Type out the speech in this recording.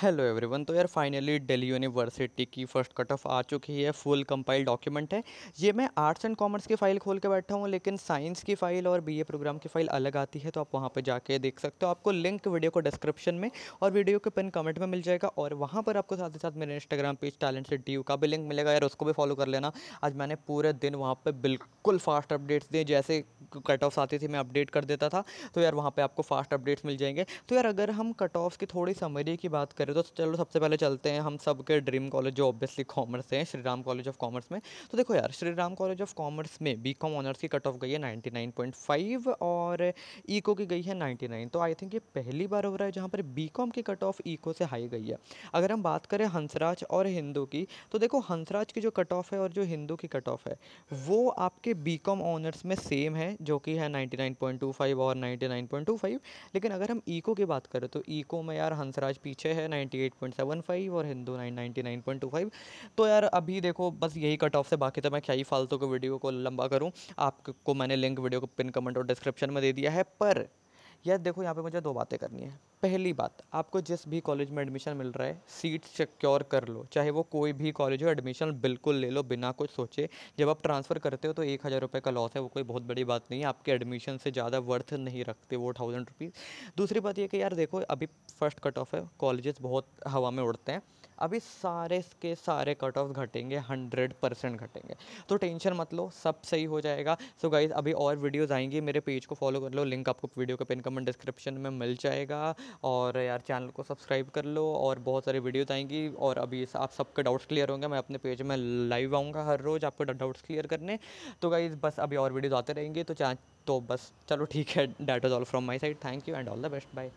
hello everyone तो यार finally Delhi university की फ़र्स्ट कट ऑफ आ चुकी है फुल कंपाइल डॉक्यूमेंट है ये मैं आर्ट्स एंड कॉमर्स की फ़ाइल खोल के बैठा हूँ लेकिन साइंस की फ़ाइल और बीए प्रोग्राम की फ़ाइल अलग आती है तो आप वहाँ पर जाके देख सकते हो आपको लिंक वीडियो को डिस्क्रिप्शन में और वीडियो के पिन कमेंट में मिल जाएगा और वहाँ पर आपको साथ ही साथ मेरे इंस्टाग्राम पेज टैलेंट से डी का भी लिंक मिलेगा यार उसको भी फॉलो कर लेना आज मैंने पूरे दिन वहाँ पर बिल्कुल फास्ट अपडेट्स दिए जैसे कट ऑफ्स आती थी मैं अपडेट कर देता था तो यार वहाँ पे आपको फास्ट अपडेट्स मिल जाएंगे तो यार अगर हम कट ऑफ की थोड़ी समरी की बात करें तो चलो सबसे पहले चलते हैं हम सब के ड्रीम कॉलेज जो ऑब्वियसली कॉमर्स हैं Shri Ram college of commerce में तो देखो यार Shri Ram college of commerce में बी कॉम ऑनर्स की कट ऑफ गई है नाइन्टी नाइन पॉइंट फाइव और ईको e की गई है नाइन्टी नाइन तो आई थिंक ये पहली बार हो रहा है जहाँ पर बी कॉम की कट ऑफ ईको से हाई गई है अगर हम बात करें हंसराज और हिंदू की तो देखो हंसराज की जो कट ऑफ है और जो हिंदू की कट ऑफ है वो आपके बी कॉम ऑनर्स में सेम है जो कि है 99.25 और 99.25 लेकिन अगर हम ईको की बात करें तो ईको में यार हंसराज पीछे है 98.75 और हिंदू नाइन 99.25 तो यार अभी देखो बस यही कट ऑफ से बाकी तो मैं क्या ही फालतू के वीडियो को लंबा करूँ आपको मैंने लिंक वीडियो को पिन कमेंट और डिस्क्रिप्शन में दे दिया है पर यार देखो यहाँ पर मुझे दो बातें करनी है पहली बात आपको जिस भी कॉलेज में एडमिशन मिल रहा है सीट सिक्योर कर लो चाहे वो कोई भी कॉलेज हो एडमिशन बिल्कुल ले लो बिना कुछ सोचे जब आप ट्रांसफ़र करते हो तो एक हज़ार रुपये का लॉस है वो कोई बहुत बड़ी बात नहीं है आपके एडमिशन से ज़्यादा वर्थ नहीं रखते वो थाउजेंड रुपीज़ दूसरी बात ये कि यार देखो अभी फर्स्ट कट ऑफ है कॉलेजेस बहुत हवा में उड़ते हैं अभी सारे के सारे कट ऑफ घटेंगे हंड्रेड परसेंट घटेंगे तो टेंशन मत लो सब सही हो जाएगा सो so गाइज अभी और वीडियोज़ आएंगी मेरे पेज को फॉलो कर लो लिंक आपको वीडियो का पिन कमेंट डिस्क्रिप्शन में मिल जाएगा और यार चैनल को सब्सक्राइब कर लो और बहुत सारी वीडियोज़ आएंगी और अभी आप सबके डाउट्स क्लियर होंगे मैं अपने पेज में लाइव आऊँगा हर रोज़ आपको डाउट्स क्लियर करने तो गाइज़ बस अभी और वीडियोज़ आते रहेंगे तो तो बस चलो ठीक है that is all from my side thank you and all the best bye